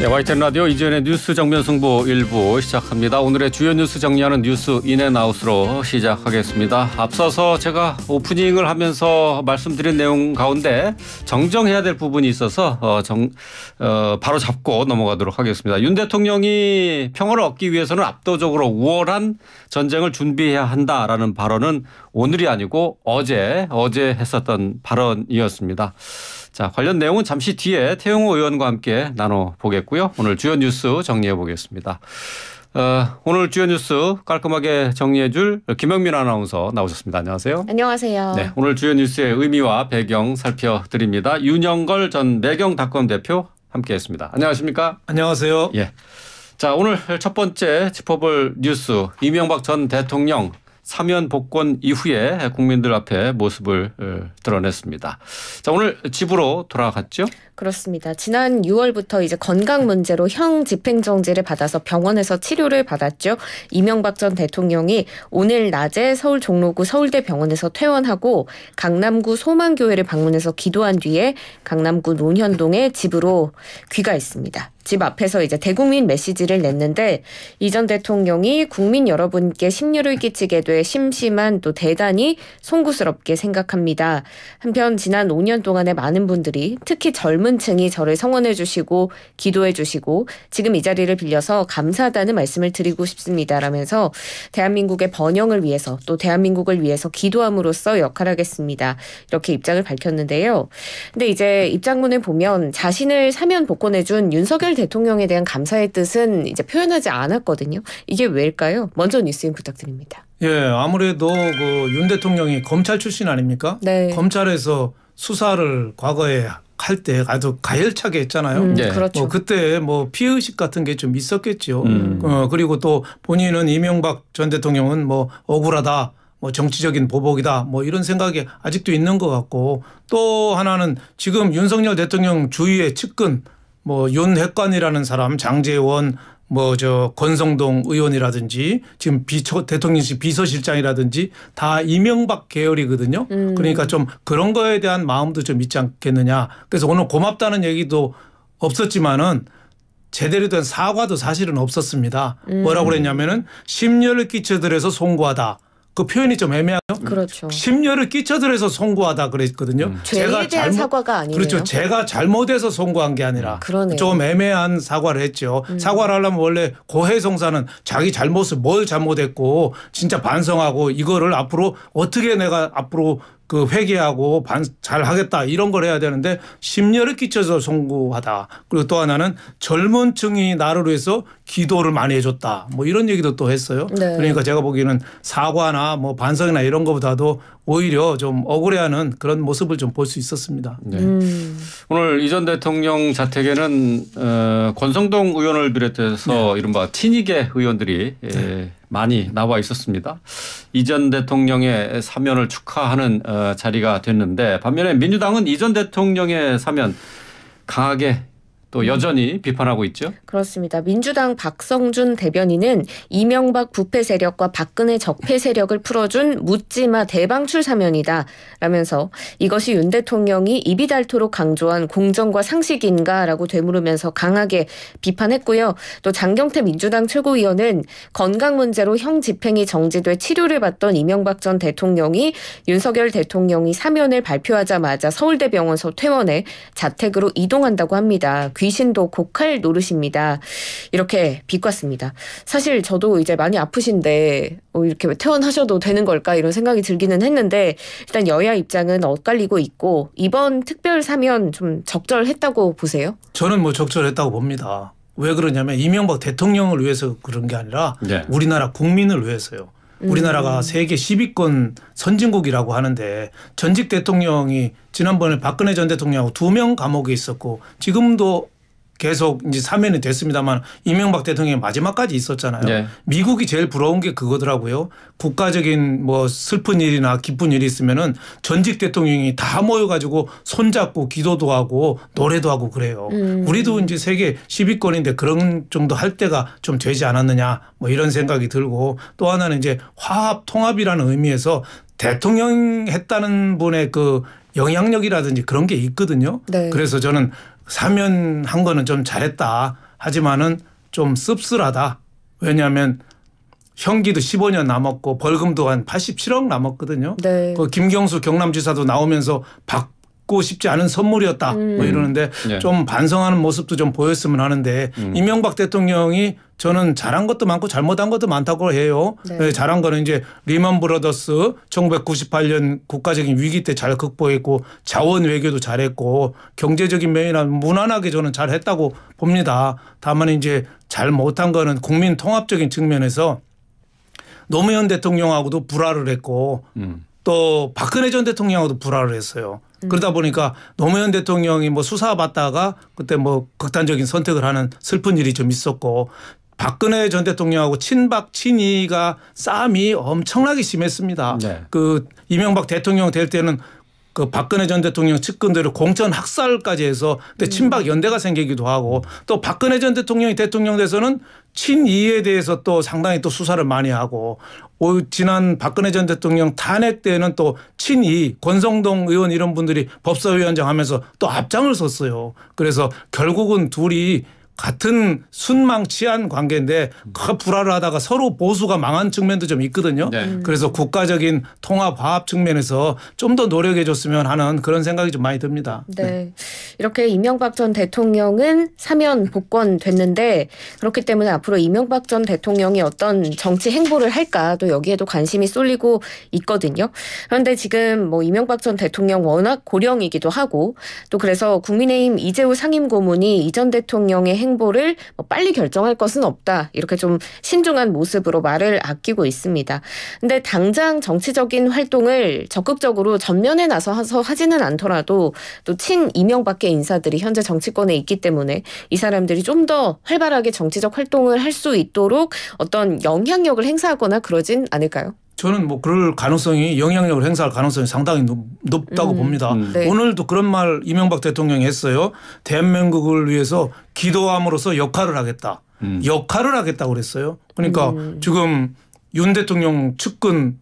네, 예, 와이텐 라디오 이전연의 뉴스 정면 승부 일부 시작합니다. 오늘의 주요 뉴스 정리하는 뉴스 인앤아웃으로 시작하겠습니다. 앞서서 제가 오프닝을 하면서 말씀드린 내용 가운데 정정해야 될 부분이 있어서 어, 정, 어, 바로 잡고 넘어가도록 하겠습니다. 윤 대통령이 평화를 얻기 위해서는 압도적으로 우월한 전쟁을 준비해야 한다라는 발언은 오늘이 아니고 어제 어제 했었던 발언이었습니다. 자, 관련 내용은 잠시 뒤에 태용호 의원과 함께 나눠보겠고요. 오늘 주요 뉴스 정리해 보겠습니다. 어, 오늘 주요 뉴스 깔끔하게 정리해 줄 김영민 아나운서 나오셨습니다. 안녕하세요. 안녕하세요. 네, 오늘 주요 뉴스의 의미와 배경 살펴드립니다. 윤영걸 전 매경닷컴 대표 함께했습니다. 안녕하십니까? 안녕하세요. 예. 자, 오늘 첫 번째 짚어볼 뉴스 이명박 전 대통령 사면 복권 이후에 국민들 앞에 모습을 어, 드러냈습니다. 자, 오늘 집으로 돌아갔죠? 그렇습니다. 지난 6월부터 이제 건강 문제로 형 집행정지를 받아서 병원에서 치료를 받았죠. 이명박 전 대통령이 오늘 낮에 서울 종로구 서울대 병원에서 퇴원하고 강남구 소망교회를 방문해서 기도한 뒤에 강남구 논현동의 집으로 귀가했습니다. 집 앞에서 이제 대국민 메시지를 냈는데 이 전 대통령이 국민 여러분께 심려를 끼치게 돼 심심한 또 대단히 송구스럽게 생각합니다. 한편 지난 5년 동안에 많은 분들이 특히 젊은 젊은 층이 저를 성원해 주시고 기도해 주시고 지금 이 자리를 빌려서 감사하다는 말씀을 드리고 싶습니다라면서 대한민국의 번영을 위해서 또 대한민국을 위해서 기도함으로써 역할하겠습니다. 이렇게 입장을 밝혔는데요. 근데 이제 입장문을 보면 자신을 사면 복권해 준 윤석열 대통령에 대한 감사의 뜻은 이제 표현하지 않았거든요. 이게 왜일까요? 먼저 뉴스인 부탁드립니다. 예, 아무래도 그윤 대통령이 검찰 출신 아닙니까? 네. 검찰에서 수사를 과거에 할때 아주 가열차게 했잖아요. 음, 네. 네. 그렇죠. 뭐 그때 뭐피 의식 같은 게 좀 있었겠죠. 음. 어, 그리고 또 본인은 이명박 전 대통령은 뭐 억울하다. 뭐 정치적인 보복이다 뭐 이런 생각이 아직도 있는 것 같고 또 하나는 지금 윤석열 대통령 주위의 측근 뭐 윤핵관이라는 사람 장재원 뭐저 권성동 의원이라든지 지금 비초 대통령실 비서실장이라든지 다 이명박 계열이거든요. 음. 그러니까 좀 그런 거에 대한 마음도 좀 있지 않겠느냐. 그래서 오늘 고맙다는 얘기도 없었지만은 제대로 된 사과도 사실은 없었습니다. 음. 뭐라고 그랬냐면은 심려를 끼쳐들여서 송구하다. 그 표현이 좀 애매하죠. 그렇죠. 심려를 끼쳐들어서 송구하다 그랬거든요. 음. 제가 대한 잘못, 사과가 아니에요. 그렇죠. 제가 잘못해서 송구한 게 아니라 음, 그좀 애매한 사과를 했죠. 음. 사과를 하려면 원래 고해성사는 자기 잘못을 뭘 잘못했고 진짜 반성하고 이거를 앞으로 어떻게 내가 앞으로 그 회개하고 반, 잘 하겠다 이런 걸 해야 되는데 심려를 끼쳐서 송구하다. 그리고 또 하나는 젊은 층이 나를 위해서 기도를 많이 해줬다. 뭐 이런 얘기도 또 했어요. 네. 그러니까 제가 보기에는 사과나 뭐 반성이나 이런 것보다도 오히려 좀 억울해하는 그런 모습을 좀 볼 수 있었습니다. 네. 음. 오늘 이전 대통령 자택에는 어, 권성동 의원을 비롯해서 네. 이른바 친이계 의원들이 예, 네. 많이 나와 있었습니다. 이전 대통령의 사면을 축하하는 어, 자리가 됐는데 반면에 민주당은 이전 대통령의 사면 강하게 또 음. 여전히 비판하고 있죠. 그렇습니다. 민주당 박성준 대변인은 이명박 부패 세력과 박근혜 적폐 세력을 풀어준 묻지마 대방출 사면이다 라면서 이것이 윤 대통령이 입이 닳도록 강조한 공정과 상식인가라고 되물으면서 강하게 비판했고요. 또 장경태 민주당 최고위원은 건강 문제로 형 집행이 정지돼 치료를 받던 이명박 전 대통령이 윤석열 대통령이 사면을 발표하자마자 서울대병원서 퇴원해 자택으로 이동한다고 합니다. 귀신도 곡할 노릇입니다. 이렇게 비꼬았습니다 사실 저도 이제 많이 아프신데 어, 이렇게 퇴원하셔도 되는 걸까 이런 생각이 들기는 했는데 일단 여야 입장은 엇갈리고 있고 이번 특별 사면 좀 적절했다고 보세요? 저는 뭐 적절했다고 봅니다. 왜 그러냐면 이명박 대통령을 위해서 그런 게 아니라 네. 우리나라 국민을 위해서요. 음. 우리나라가 세계 10위권 선진국이라고 하는데 전직 대통령이 지난번에 박근혜 전 대통령하고 두 명 감옥에 있었고 지금도 계속 이제 사면이 됐습니다만 이명박 대통령이 마지막까지 있었잖아요. 네. 미국이 제일 부러운 게 그거더라고요. 국가적인 뭐 슬픈 일이나 기쁜 일이 있으면은 전직 대통령이 다 모여가지고 손잡고 기도도 하고 노래도 하고 그래요. 음. 우리도 이제 세계 10위권인데 그런 정도 할 때가 좀 되지 않았느냐 뭐 이런 생각이 들고 또 하나는 이제 화합 통합이라는 의미에서 대통령 했다는 분의 그 영향력이라든지 그런 게 있거든요. 네. 그래서 저는 사면한 거는 좀 잘했다. 하지만은 좀 씁쓸하다. 왜냐하면 형기도 15년 남았고 벌금도 한 87억 남았거든요. 네. 그 김경수 경남지사도 나오면서 박 받고 싶지 않은 선물이었다 뭐 음. 뭐 이러는데 예. 좀 반성하는 모습도 좀 보였으면 하는데 음. 이명박 대통령이 저는 잘한 것도 많고 잘못한 것도 많다고 해요. 네. 네, 잘한 거는 이제 리먼 브러더스 1998년 국가적인 위기 때 잘 극복했고 자원 외교도 잘했고 경제적인 면이나 무난하게 저는 잘했다고 봅니다. 다만 이제 잘 못한 거는 국민 통합적인 측면에서 노무현 대통령하고도 불화를 했고 음. 또 박근혜 전 대통령하고도 불화를 했어요. 음. 그러다 보니까 노무현 대통령이 뭐 수사받다가 그때 뭐 극단적인 선택을 하는 슬픈 일이 좀 있었고 박근혜 전 대통령하고 친박 친이가 싸움이 엄청나게 심했습니다. 네. 그 이명박 대통령 될 때는 그 박근혜 전 대통령 측근들을 공천 학살까지 해서 그때 음. 친박 연대가 생기기도 하고 또 박근혜 전 대통령이 대통령 돼서는 친이에 대해서 또 상당히 또 수사를 많이 하고 오, 지난 박근혜 전 대통령 탄핵 때는 또 친이 권성동 의원 이런 분들이 법사위원장 하면서 또 앞장을 섰어요. 그래서 결국은 둘이 같은 순망치한 관계인데 그 불화를 하다가 서로 보수가 망한 측면도 좀 있거든요. 네. 음. 그래서 국가적인 통합 화합 측면에서 좀 더 노력해 줬으면 하는 그런 생각이 좀 많이 듭니다. 네. 네. 이렇게 이명박 전 대통령은 사면 복권 됐는데 그렇기 때문에 앞으로 이명박 전 대통령이 어떤 정치 행보를 할까 또 여기에도 관심이 쏠리고 있거든요. 그런데 지금 뭐 이명박 전 대통령 워낙 고령이기도 하고 또 그래서 국민의힘 이재우 상임고문이 이전 대통령의 행 행보를 뭐 빨리 결정할 것은 없다. 이렇게 좀 신중한 모습으로 말을 아끼고 있습니다. 근데 당장 정치적인 활동을 적극적으로 전면에 나서서 하지는 않더라도 또 친이명밖계 인사들이 현재 정치권에 있기 때문에 이 사람들이 좀 더 활발하게 정치적 활동을 할 수 있도록 어떤 영향력을 행사하거나 그러진 않을까요? 저는 뭐 그럴 가능성이 영향력을 행사할 가능성이 상당히 높, 다고 음, 봅니다. 음. 네. 오늘도 그런 말 이명박 대통령이 했어요. 대한민국을 위해서 기도함으로써 역할을 하겠다. 음. 역할을 하겠다고 그랬어요. 그러니까 음. 지금 윤 대통령 측근에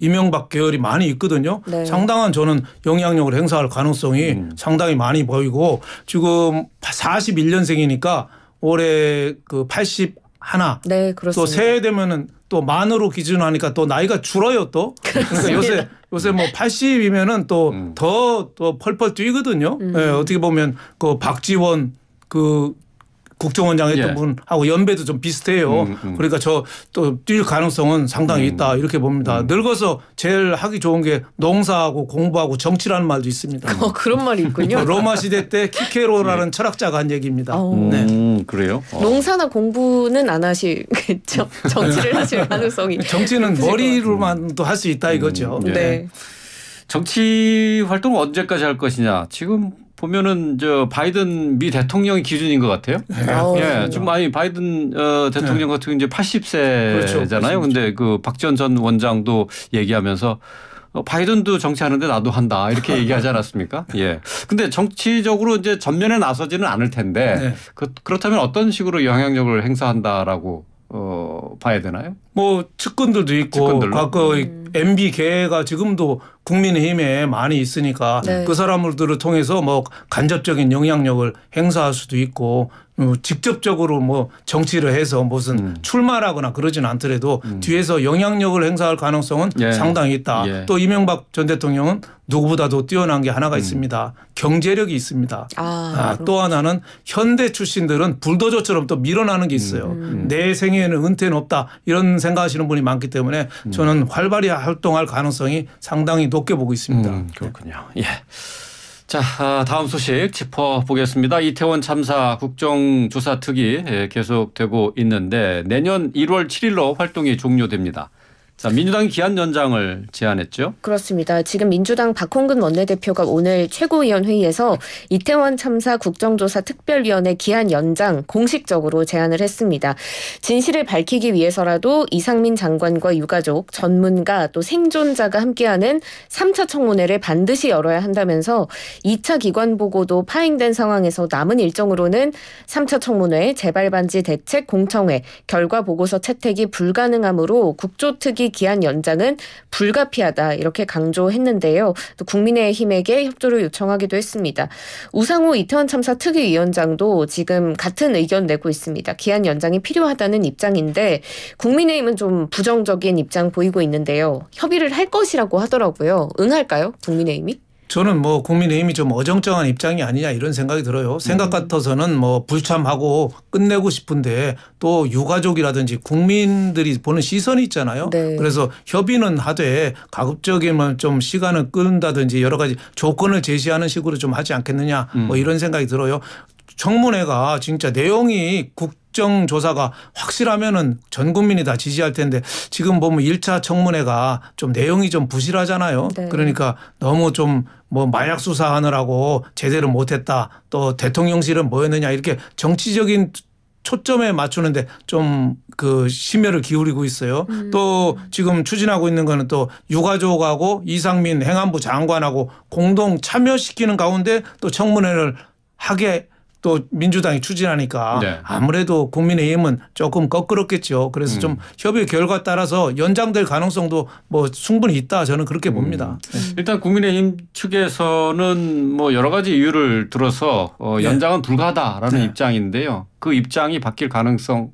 이명박 계열이 많이 있거든요. 네. 상당한 저는 영향력을 행사할 가능성이 음. 상당히 많이 보이고 지금 41년생이니까 올해 그80 하나. 네, 또 새해 되면은 또 만으로 기준하니까 또 나이가 줄어요 또. 그러니까 요새 요새 뭐 80이면은 또 더또 음. 펄펄 뛰거든요. 음. 예, 어떻게 보면 그 박지원 그 국정원장 했던 예. 분하고 연배도 좀 비슷해요. 음, 음. 그러니까 저 또 뛸 가능성은 상당히 음. 있다 이렇게 봅니다. 음. 늙어서 제일 하기 좋은 게 농사하고 공부하고 정치라는 말도 있습니다. 어, 그런 말이 있군요. 로마 시대 때 키케로라는 네. 철학자가 한 얘기입니다. 오. 어. 음, 네. 그래요? 어. 농사나 공부는 안 하시겠죠. 정치를 하실 가능성이. 정치는 머리로만도 할 수 있다 이거죠. 네. 네. 정치 활동 언제까지 할 것이냐. 지금 보면은 저 바이든 미 대통령이 기준인 것 같아요. 네. 아, 예, 네. 좀 아니 바이든 어, 대통령 네. 같은 경우 이제 80세잖아요. 그렇죠. 근데 그 박지원 전 원장도 얘기하면서 어, 바이든도 정치하는데 나도 한다 이렇게 얘기하지 않았습니까? 예. 근데 정치적으로 이제 전면에 나서지는 않을 텐데 네. 그, 그렇다면 어떤 식으로 영향력을 행사한다라고 어, 봐야 되나요? 뭐 측근들도 있고 과거 음. MB 계가 지금도 국민의힘에 많이 있으니까 네. 그 사람들을 통해서 뭐 간접적인 영향력을 행사할 수도 있고 어, 직접적으로 뭐 정치를 해서 무슨 음. 출마하거나 그러진 않더라도 음. 뒤에서 영향력을 행사할 가능성은 예. 상당히 있다. 예. 또 이명박 전 대통령은 누구보다도 뛰어난 게 하나가 음. 있습니다. 경제력이 있습니다. 아, 아, 또 하나는 현대 출신들은 불도저처럼 또 밀어나는 게 음. 있어요. 음. 음. 내 생애에는 은퇴는 없다 이런 생각하시는 분이 많기 때문에 저는 활발히 활동할 가능성이 상당히 높게 보고 있습니다. 그렇군요. 예. 자, 아, 다음 소식 짚어보겠습니다. 이태원 참사 국정조사 특위 예, 계속되고 있는데 내년 1월 7일로 활동이 종료됩니다. 자, 민주당이 기한 연장을 제안했죠? 그렇습니다. 지금 민주당 박홍근 원내대표가 오늘 최고위원회의에서 이태원 참사 국정조사 특별위원회 기한 연장 공식적으로 제안을 했습니다. 진실을 밝히기 위해서라도 이상민 장관과 유가족, 전문가 또 생존자가 함께하는 3차 청문회를 반드시 열어야 한다면서 2차 기관 보고도 파행된 상황에서 남은 일정으로는 3차 청문회, 재발반지 대책 공청회, 결과 보고서 채택이 불가능하므로 국조특위 기 기한 연장은 불가피하다 이렇게 강조했는데요. 또 국민의힘에게 협조를 요청하기도 했습니다. 우상호 이태원 참사 특위위원장도 지금 같은 의견 내고 있습니다. 기한 연장이 필요하다는 입장인데 국민의힘은 좀 부정적인 입장 보이고 있는데요. 협의를 할 것이라고 하더라고요. 응할까요? 국민의힘이? 저는 뭐 국민의힘이 좀 어정쩡한 입장이 아니냐 이런 생각이 들어요. 생각 음. 같아서는 뭐 불참하고 끝내고 싶은데 또 유가족이라든지 국민들이 보는 시선이 있잖아요. 네. 그래서 협의는 하되 가급적이면 좀 시간을 끈다든지 여러 가지 조건을 제시하는 식으로 좀 하지 않겠느냐 뭐 음. 이런 생각이 들어요. 청문회가 진짜 내용이 국정조사가 확실하면은 전 국민이 다 지지할 텐데 지금 보면 1차 청문회가 좀 내용이 좀 부실하잖아요. 네. 그러니까 너무 좀 뭐 마약 수사하느라고 제대로 못했다 또 대통령실은 뭐였느냐 이렇게 정치적인 초점에 맞추는데 좀 그 심혈을 기울이고 있어요. 음. 또 지금 추진하고 있는 거는 또 유가족하고 이상민 행안부 장관하고 공동 참여시키는 가운데 또 청문회를 하게 또 민주당이 추진하니까 네. 아무래도 국민의힘은 조금 거끄럽겠죠. 그래서 음. 좀 협의 결과 따라서 연장될 가능성도 뭐 충분히 있다 저는 그렇게 음. 봅니다. 음. 네. 일단 국민의힘 측에서는 뭐 여러 가지 이유를 들어서 어 네. 연장은 불가하다라는 네. 입장인데요. 그 입장이 바뀔 가능성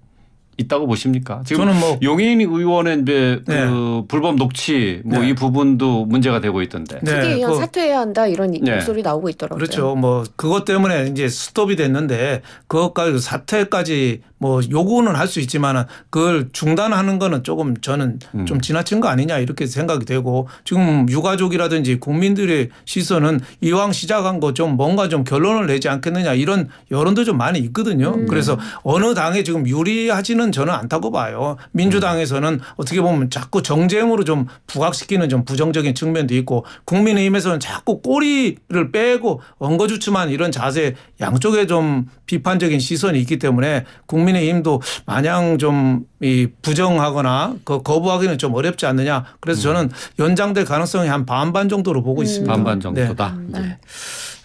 있다고 보십니까? 지금 저는 뭐 용인 의원의 이제 그 네. 불법 녹취 뭐이 네. 부분도 문제가 되고 있던데. 네. 특히 의원 사퇴해야 한다 이런 네. 목소리 나오고 있더라고요. 그렇죠. 뭐 그것 때문에 이제 스톱이 됐는데 그것까지 사퇴까지 뭐 요구는 할 수 있지만은 그걸 중단하는 거는 조금 저는 음. 좀 지나친 거 아니냐 이렇게 생각이 되고 지금 유가족이라든지 국민들의 시선은 이왕 시작한 거 좀 뭔가 좀 결론을 내지 않겠느냐 이런 여론도 좀 많이 있거든요. 음. 그래서 어느 당에 지금 유리하지는 저는 않다고 봐요. 민주당에서는 어떻게 보면 자꾸 정쟁으로 좀 부각시키는 좀 부정적인 측면도 있고 국민의힘에서는 자꾸 꼬리를 빼고 엉거주춤한 이런 자세 양쪽에 좀 비판적인 시선이 있기 때문에 국민 국민의힘도 마냥 좀 이 부정하거나 그 거부하기는 좀 어렵지 않느냐. 그래서 음. 저는 연장될 가능성이 한 반반 정도로 보고 음. 있습니다. 반반 네. 정도다. 음. 네. 네.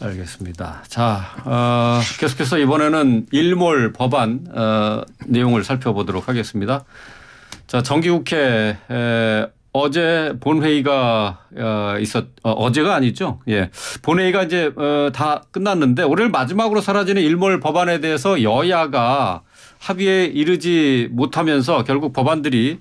알겠습니다. 자, 어, 계속해서 이번에는 일몰 법안 어, 내용을 살펴보도록 하겠습니다. 자, 정기국회 에, 어제 본회의가 어, 있었 어, 어제가 아니죠? 예, 본회의가 이제 어, 다 끝났는데 오늘 마지막으로 사라지는 일몰 법안에 대해서 여야가 합의에 이르지 못하면서 결국 법안들이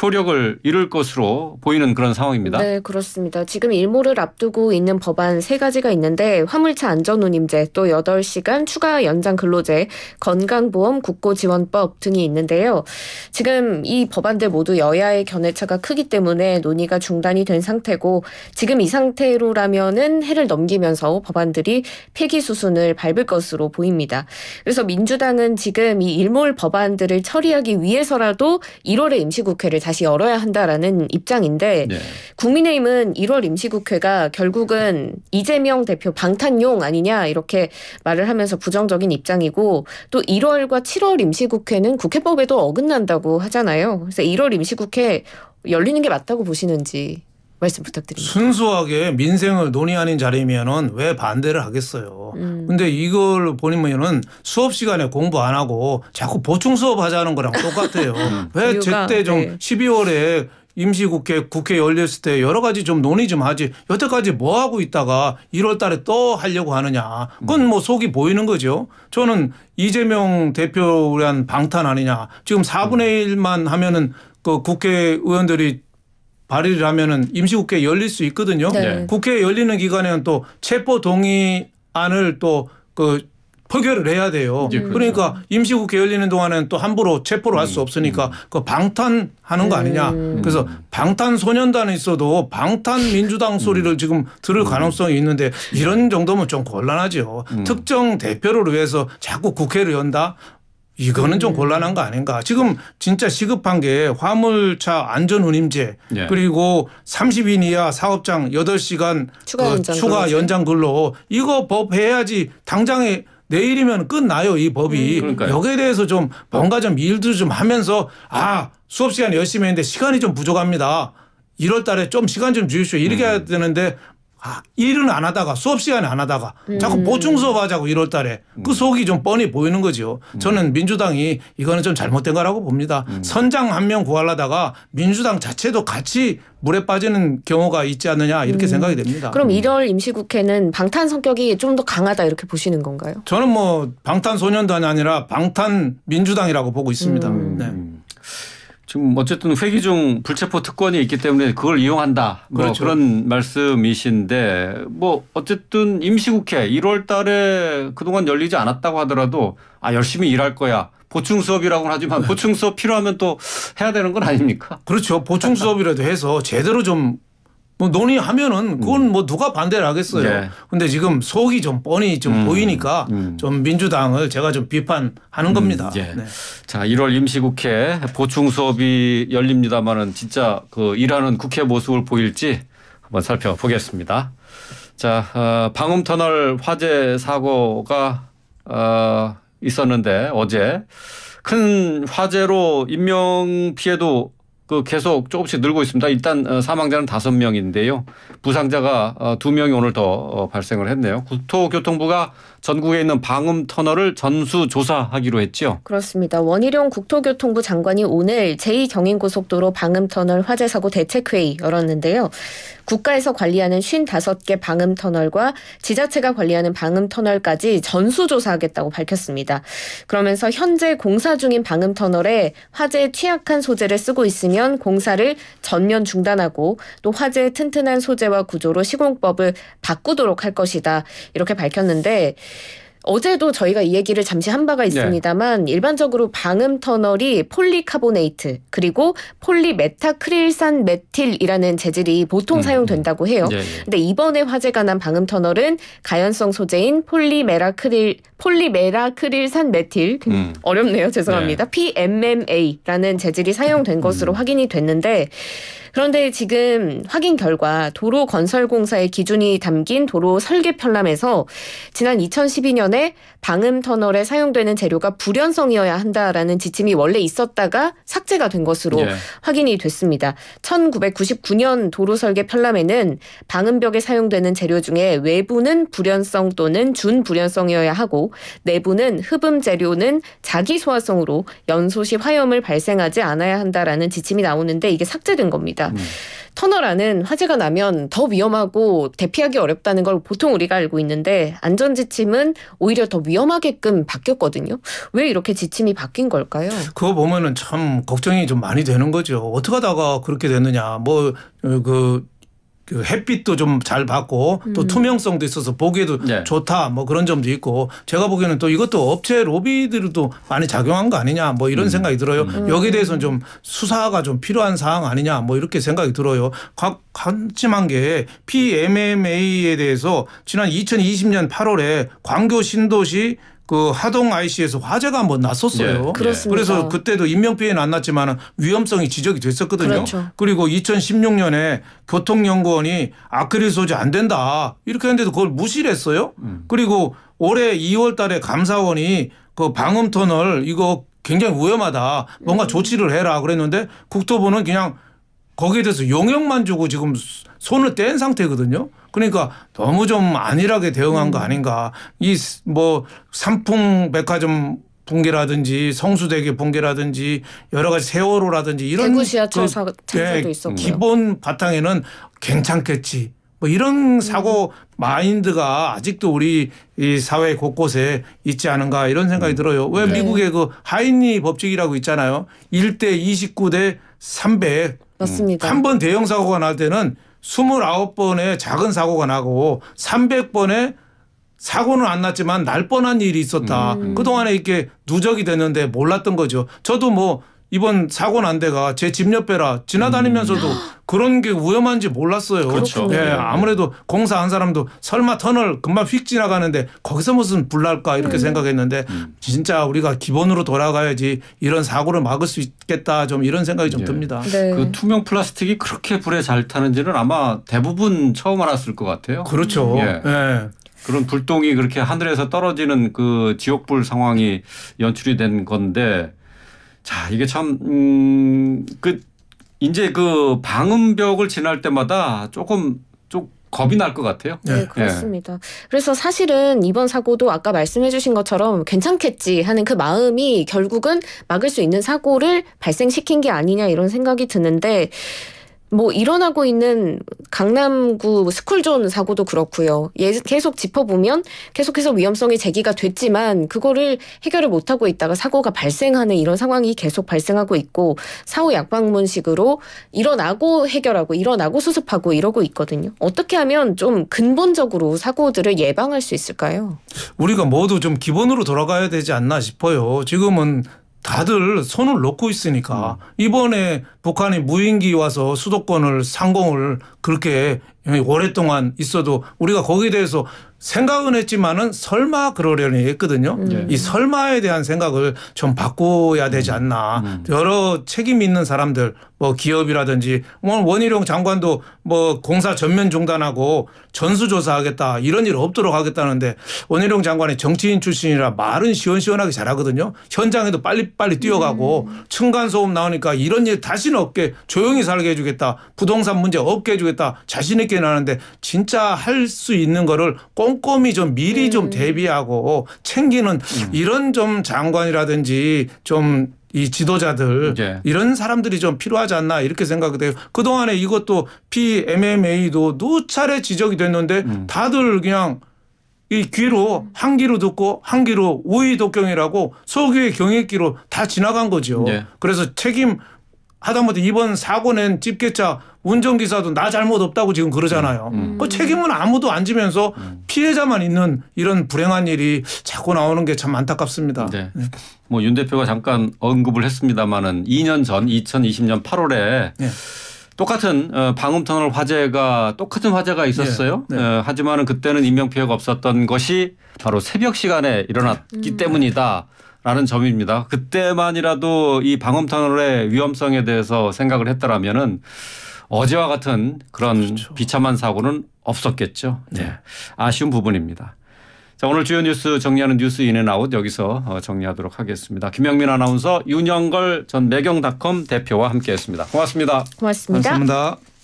효력을 잃을 것으로 보이는 그런 상황입니다. 네, 그렇습니다. 지금 일몰을 앞두고 있는 법안 세 가지가 있는데 화물차 안전운임제, 또 8시간 추가 연장 근로제, 건강보험 국고지원법 등이 있는데요. 지금 이 법안들 모두 여야의 견해차가 크기 때문에 논의가 중단이 된 상태고 지금 이 상태로라면은 해를 넘기면서 법안들이 폐기 수순을 밟을 것으로 보입니다. 그래서 민주당은 지금 이 일몰 올몰 법안들을 처리하기 위해서라도 1월에 임시국회를 다시 열어야 한다라는 입장인데 네. 국민의힘은 1월 임시국회가 결국은 이재명 대표 방탄용 아니냐 이렇게 말을 하면서 부정적인 입장이고 또 1월과 7월 임시국회는 국회법에도 어긋난다고 하잖아요. 그래서 1월 임시국회 열리는 게 맞다고 보시는지. 말씀 부탁드립니다. 순수하게 민생을 논의하는 자리면은 왜 반대를 하겠어요. 음. 근데 이걸 보면은 니 수업 시간에 공부 안 하고 자꾸 보충 수업 하자는 거랑 똑같아요. 음. 왜 제때 좀 네. 12월에 임시국회 국회 열렸을 때 여러 가지 좀 논의 좀 하지 여태까지 뭐 하고 있다가 1월 달에 또 하려고 하느냐 그건 뭐 속이 보이는 거죠. 저는 이재명 대표란 방탄 아니냐 지금 4분의 1만 하면은 그 국회의원들이 발의를 하면은 임시국회 열릴 수 있거든요. 네. 네. 국회 열리는 기간에는 또 체포 동의안을 또그 포결을 해야 돼요. 그렇죠. 그러니까 임시국회 열리는 동안에는 또 함부로 체포를 음, 할수 없으니까 음. 그 방탄하는 거 음. 아니냐. 그래서 방탄소년단에 있어도 방탄민주당 음. 소리를 지금 들을 음. 가능성이 있는데 이런 정도면 좀 곤란하죠. 특정 대표를 위해서 자꾸 국회를 연다. 이거는 좀 음. 곤란한 거 아닌가. 지금 진짜 시급한 게 화물차 안전운임제 예. 그리고 30인 이하 사업장 8시간 추가, 그 연장, 추가 연장 근로 이거 법 해야지 당장에 내일이면 끝나요 이 법이 음, 여기에 대해서 좀 뭔가 좀 일도 좀 하면서 아 수업 시간 열심히 했는데 시간이 좀 부족합니다. 1월 달에 좀 시간 좀 주십시오. 이렇게 음. 해야 되는데 아, 일은 안 하다가 수업 시간에 안 하다가 음. 자꾸 보충 수업하자고 1월 달에 음. 그 속이 좀 뻔히 보이는 거죠. 음. 저는 민주당이 이거는 좀 잘못된 거라고 봅니다. 음. 선장 한 명 구하려다가 민주당 자체도 같이 물에 빠지는 경우가 있지 않느냐 이렇게 생각이 됩니다. 그럼 1월 임시국회는 방탄 성격이 좀 더 강하다 이렇게 보시는 건가요? 저는 뭐 방탄소년단이 아니라 방탄 민주당이라고 보고 있습니다. 네. 지금 어쨌든 회기 중 불체포 특권이 있기 때문에 그걸 이용한다. 뭐 그렇죠. 그런 말씀이신데 뭐 어쨌든 임시국회 1월 달에 그동안 열리지 않았다고 하더라도 아 열심히 일할 거야. 보충 수업이라고는 하지만 보충 수업 필요하면 또 해야 되는 건 아닙니까? 그렇죠. 보충 수업이라도 해서 제대로 좀뭐 논의하면은 그건 음. 뭐 누가 반대를 하겠어요. 예. 근데 지금 속이 좀 뻔히 좀 음. 보이니까 음. 좀 민주당을 제가 좀 비판하는 음, 겁니다. 예. 네. 자, 1월 임시국회 보충 수업이 열립니다만은 진짜 그 일하는 국회 모습을 보일지 한번 살펴보겠습니다. 자, 어, 방음터널 화재 사고가 어, 있었는데 어제 큰 화재로 인명 피해도 그 계속 조금씩 늘고 있습니다. 일단 어, 사망자는 다섯 명인데요. 부상자가 어, 두 명이 오늘 더 어, 발생을 했네요. 국토교통부가 전국에 있는 방음 터널을 전수 조사하기로 했죠. 그렇습니다. 원희룡 국토교통부 장관이 오늘 제2경인고속도로 방음 터널 화재 사고 대책회의 열었는데요. 국가에서 관리하는 55개 방음 터널과 지자체가 관리하는 방음 터널까지 전수조사하겠다고 밝혔습니다. 그러면서 현재 공사 중인 방음 터널에 화재에 취약한 소재를 쓰고 있으면 공사를 전면 중단하고 또 화재에 튼튼한 소재와 구조로 시공법을 바꾸도록 할 것이다. 이렇게 밝혔는데 어제도 저희가 이 얘기를 잠시 한 바가 네. 있습니다만 예. 일반적으로 방음 터널이 폴리카보네이트 그리고 폴리메타크릴산 메틸이라는 재질이 보통 음. 사용된다고 음. 해요. 예, 예. 근데 이번에 화제가난 방음 터널은 가연성 소재인 폴리메라크릴 폴리메라크릴산 메틸 음. 어렵네요. 죄송합니다. PMMA라는 재질이 사용된 음. 것으로 음. 확인이 됐는데 그런데 지금 확인 결과 도로 건설공사의 기준이 담긴 도로 설계 편람에서 지난 2012년에 방음 터널에 사용되는 재료가 불연성이어야 한다라는 지침이 원래 있었다가 삭제가 된 것으로 예. 확인이 됐습니다. 1999년 도로 설계 편람에는 방음벽에 사용되는 재료 중에 외부는 불연성 또는 준불연성이어야 하고 내부는 흡음 재료는 자기 소화성으로 연소시 화염을 발생하지 않아야 한다라는 지침이 나오는데 이게 삭제된 겁니다. 있습니다. 음. 네. 터널 안은 화재가 나면 더 위험하고 대피하기 어렵다는 걸 보통 우리가 알고 있는데 안전 지침은 오히려 더 위험하게끔 바뀌었거든요. 왜 이렇게 지침이 바뀐 걸까요? 그거 보면은 참 걱정이 좀 많이 되는 거죠. 어떻게 하다가 그렇게 됐느냐. 뭐그 그 햇빛도 좀 잘 받고 또 음. 투명성도 있어서 보기에도 네. 좋다 뭐 그런 점도 있고 제가 보기에는 또 이것도 업체 로비들도 많이 작용한 거 아니냐 뭐 이런 음. 생각이 들어요. 음. 음. 여기에 대해서는 좀 수사가 좀 필요한 사항 아니냐 뭐 이렇게 생각이 들어요. 각 간찜한 게 PMMA에 대해서 지난 2020년 8월에 광교 신도시 그 하동 IC에서 화재가 한번 났었어요. 네. 그래서 그때도 인명피해는 안 났지만 위험성이 지적이 됐었거든요. 그렇죠. 그리고 2016년에 교통연구원이 아크릴 소재 안 된다 이렇게 했는데도 그걸 무시를 했어요. 음. 그리고 올해 2월 달에 감사원이 그 방음터널 이거 굉장히 위험하다. 뭔가 음. 조치를 해라 그랬는데 국토부는 그냥 거기에 대해서 용역만 주고 지금 손을 뗀 상태거든요. 그러니까 너무 좀 안일하게 대응한 음. 거 아닌가. 이 뭐 삼풍 백화점 붕괴라든지 성수대교 붕괴라든지 여러 가지 세월호라든지 이런 대구 지하철 그, 사고도 네, 예, 있었고요. 기본 바탕에는 괜찮겠지. 뭐 이런 사고 마인드가 아직도 우리 이 사회 곳곳에 있지 않은가 이런 생각이 음. 들어요. 왜 네. 미국의 그 하인리 법칙이라고 있잖아요. 1대 29대 300. 맞습니다. 한 번 대형 사고가 날 때는 29번의 작은 사고가 나고 300번의 사고는 안 났지만 날 뻔한 일이 있었다. 음. 그동안에 이렇게 누적이 됐는데 몰랐던 거죠. 저도 뭐 이번 사고 난 데가 제 집 옆에라 지나다니면서도 음. 그런 게 위험한지 몰랐어요. 그렇죠. 예, 네. 아무래도 공사한 사람도 설마 터널 금방 휙 지나가는데 거기서 무슨 불 날까 이렇게 음. 생각했는데 음. 진짜 우리가 기본으로 돌아가야지 이런 사고를 막을 수 있겠다 좀 이런 생각이 좀 예. 듭니다. 네. 그 투명 플라스틱이 그렇게 불에 잘 타는지는 아마 대부분 처음 알았을 것 같아요. 그렇죠. 음. 예. 예. 그런 불똥이 그렇게 하늘에서 떨어지는 그 지옥불 상황이 연출이 된 건데 자, 이게 참, 음, 그, 이제 그 방음벽을 지날 때마다 조금 겁이 날 것 같아요. 네, 네 예. 그렇습니다. 네. 그래서 사실은 이번 사고도 아까 말씀해 주신 것처럼 괜찮겠지 하는 그 마음이 결국은 막을 수 있는 사고를 발생시킨 게 아니냐 이런 생각이 드는데 뭐 일어나고 있는 강남구 뭐 스쿨존 사고도 그렇고요. 예, 계속 짚어보면 계속해서 위험성이 제기가 됐지만 그거를 해결을 못하고 있다가 사고가 발생하는 이런 상황이 계속 발생하고 있고 사후 약방문식으로 일어나고 해결하고 일어나고 수습하고 이러고 있거든요. 어떻게 하면 좀 근본적으로 사고들을 예방할 수 있을까요? 우리가 모두 좀 기본으로 돌아가야 되지 않나 싶어요. 지금은 다들 손을 놓고 있으니까 음. 이번에 북한이 무인기 와서 수도권을 상공을 그렇게 오랫동안 있어도 우리가 거기에 대해서 생각은 했지만은 설마 그러려니 했거든요. 음. 네. 이 설마에 대한 생각을 좀 바꿔야 되지 않나. 음. 음. 여러 책임 있는 사람들, 뭐 기업이라든지 뭐 원희룡 장관도 뭐 공사 전면 중단하고 전수조사하겠다 이런 일 없도록 하겠다는데 원희룡 장관이 정치인 출신이라 말은 시원시원하게 잘하거든요. 현장에도 빨리빨리 뛰어가고 음. 층간소음 나오니까 이런 일 다시는 정신 없게 조용히 살게 해주겠다. 부동산 문제 없게 해주겠다. 자신 있게 나는데 진짜 할 수 있는 거를 꼼꼼히 좀 미리 음. 좀 대비하고 챙기는 음. 이런 좀 장관이라든지 좀 이 지도자들 예. 이런 사람들이 좀 필요하지 않나 이렇게 생각이 돼요. 그동안에 이것도 PMMA도 누차례 지적이 됐는데 음. 다들 그냥 이 귀로 한 귀로 듣고 한 귀로 우의독경이라고 소귀의 경외기로 다 지나간 거죠. 예. 그래서 책임 하다못해 이번 사고는 집계차 운전기사도 나 잘못 없다고 지금 그러잖아요. 음. 음. 그 책임은 아무도 안 지면서 음. 피해자만 있는 이런 불행한 일이 자꾸 나오는 게 참 안타깝습니다. 네. 네. 뭐윤 대표가 잠깐 언급을 했습니다마는 2년 전 2020년 8월에 네. 똑같은 어, 방음터널 화재가 똑같은 화재가 네. 있었어요. 네, 네. 하지만은 그때는 인명 피해가 없었던 것이 바로 새벽 시간에 일어났기 음. 때문이다. 라는 점입니다. 그때만이라도 이 방음터널의 위험성에 대해서 생각을 했더라면 어제와 같은 그런 그렇죠. 비참한 사고는 없었겠죠. 네. 네. 아쉬운 부분입니다. 자, 오늘 주요 뉴스 정리하는 뉴스 인앤 아웃 여기서 어, 정리하도록 하겠습니다. 김영민 아나운서 윤영걸 전 매경닷컴 대표와 함께했습니다. 고맙습니다. 고맙습니다. 고맙습니다. 고맙습니다.